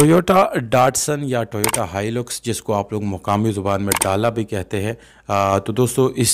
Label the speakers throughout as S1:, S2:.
S1: Toyota Datsun या Toyota Hilux जिसको आप लोग मुकामी ज़ुबान में डाला भी कहते हैं तो दोस्तों इस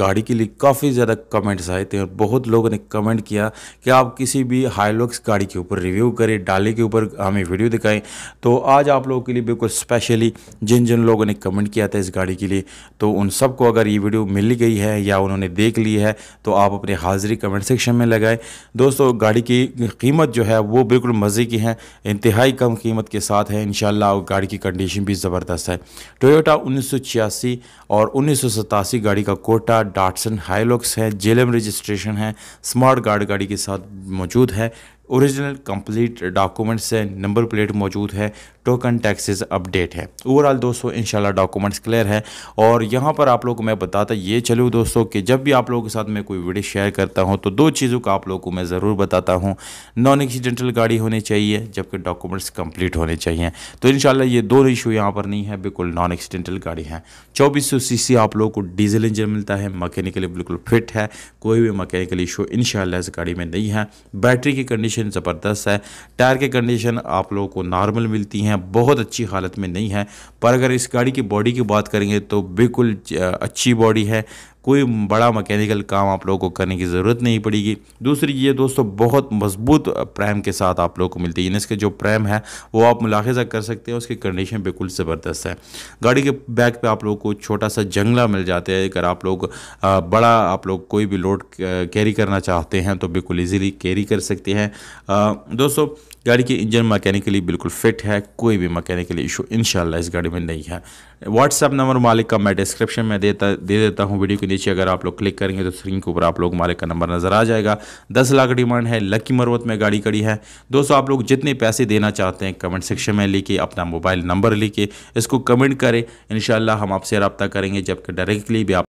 S1: गाड़ी के लिए काफ़ी ज़्यादा कमेंट्स आए थे और बहुत लोगों ने कमेंट किया कि आप किसी भी हाईलुक्स गाड़ी के ऊपर रिव्यू करें डाले के ऊपर हमें वीडियो दिखाएं तो आज आप लोगों के लिए बिल्कुल स्पेशली जिन जिन लोगों ने कमेंट किया था इस गाड़ी के लिए तो उन सबको अगर ये वीडियो मिल गई है या उन्होंने देख ली है तो आप अपने हाजिरी कमेंट सेक्शन में लगाएँ दोस्तों गाड़ी की कीमत जो है वो बिल्कुल मज़े की है इंतहाई कम कीमत मरम्मत के साथ है इन गाड़ी की कंडीशन भी ज़बरदस्त है टोयोटा उन्नीस और उन्नीस गाड़ी का कोटा डाटसन हाईलॉक्स है जेलम रजिस्ट्रेशन है स्मार्ट गार्ड गाड़ी के साथ मौजूद है ओरिजिनल कंप्लीट डॉक्यूमेंट्स है नंबर प्लेट मौजूद है टोकन टैक्सेस अपडेट है ओवरऑल दोस्तों इंशाल्लाह डॉक्यूमेंट्स क्लियर है और यहाँ पर आप लोग को मैं बताता ये चलूँ दोस्तों कि जब भी आप लोगों के साथ मैं कोई वीडियो शेयर करता हूँ तो दो चीज़ों का आप लोगों को मैं ज़रूर बताता हूँ नॉन एक्सीडेंटल गाड़ी होनी चाहिए जबकि डॉक्यूमेंट्स कंप्लीट होने चाहिए तो इन ये दो इशू यहाँ पर नहीं है बिल्कुल नॉन एक्सीडेंटल गाड़ी है चौबीस सौ आप लोगों को डीजल इंजन मिलता है मकैनिकली बिल्कुल फिट है कोई भी मकैनिकल इशू इन इस गाड़ी में नहीं है बैटरी की कंडीशन कंडीशन ज़बरदस्त है टायर की कंडीशन आप लोगों को नॉर्मल मिलती हैं बहुत अच्छी हालत में नहीं है पर अगर इस गाड़ी की बॉडी की बात करेंगे तो बिल्कुल अच्छी बॉडी है कोई बड़ा मैकेनिकल काम आप लोगों को करने की ज़रूरत नहीं पड़ेगी दूसरी ये दोस्तों बहुत मजबूत प्रैम के साथ आप लोगों को मिलती है इसके जो प्रैम है वो आप मुलाखजा कर सकते हैं उसकी कंडीशन बिल्कुल ज़बरदस्त है गाड़ी के बैक पे आप लोग को छोटा सा जंगला मिल जाता है अगर आप लोग बड़ा आप लोग कोई भी लोड कैरी करना चाहते हैं तो बिल्कुल ईजिली कैरी कर सकते हैं दोस्तों गाड़ी की इंजन मैकेनिकली बिल्कुल फिट है कोई भी मैकेनिकली इशू इन इस गाड़ी में नहीं है व्हाट्सएप नंबर मालिक का मैं डिस्क्रिप्शन में देता दे देता हूँ वीडियो के नीचे नीचे अगर आप लोग क्लिक करेंगे तो स्क्रीन के ऊपर आप लोग मालिक का नंबर नज़र आ जाएगा दस लाख डिमांड है लकी मरवत में गाड़ी खड़ी है दोस्तों आप लोग जितने पैसे देना चाहते हैं कमेंट सेक्शन में लिखे अपना मोबाइल नंबर लिखे इसको कमेंट करें इनशाला हम आपसे रबता करेंगे जबकि डायरेक्टली भी आप